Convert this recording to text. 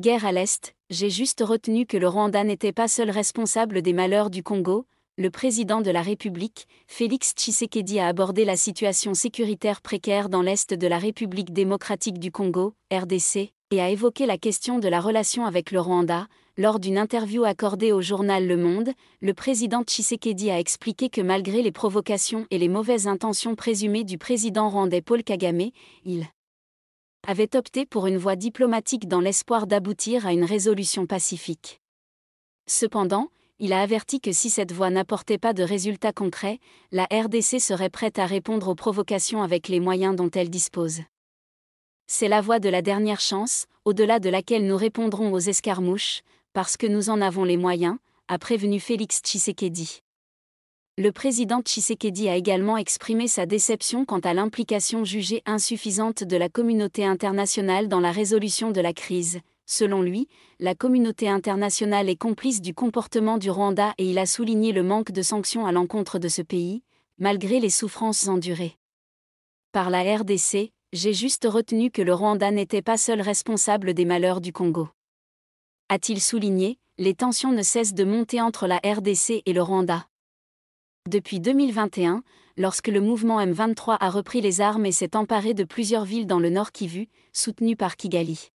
Guerre à l'Est, j'ai juste retenu que le Rwanda n'était pas seul responsable des malheurs du Congo, le président de la République, Félix Tshisekedi a abordé la situation sécuritaire précaire dans l'Est de la République démocratique du Congo, RDC, et a évoqué la question de la relation avec le Rwanda. Lors d'une interview accordée au journal Le Monde, le président Tshisekedi a expliqué que malgré les provocations et les mauvaises intentions présumées du président rwandais Paul Kagame, il avait opté pour une voie diplomatique dans l'espoir d'aboutir à une résolution pacifique. Cependant, il a averti que si cette voie n'apportait pas de résultats concrets, la RDC serait prête à répondre aux provocations avec les moyens dont elle dispose. C'est la voie de la dernière chance, au-delà de laquelle nous répondrons aux escarmouches, parce que nous en avons les moyens, a prévenu Félix Tshisekedi le président Tshisekedi a également exprimé sa déception quant à l'implication jugée insuffisante de la communauté internationale dans la résolution de la crise. Selon lui, la communauté internationale est complice du comportement du Rwanda et il a souligné le manque de sanctions à l'encontre de ce pays, malgré les souffrances endurées. Par la RDC, j'ai juste retenu que le Rwanda n'était pas seul responsable des malheurs du Congo. A-t-il souligné, les tensions ne cessent de monter entre la RDC et le Rwanda. Depuis 2021, lorsque le mouvement M23 a repris les armes et s'est emparé de plusieurs villes dans le nord Kivu, soutenu par Kigali.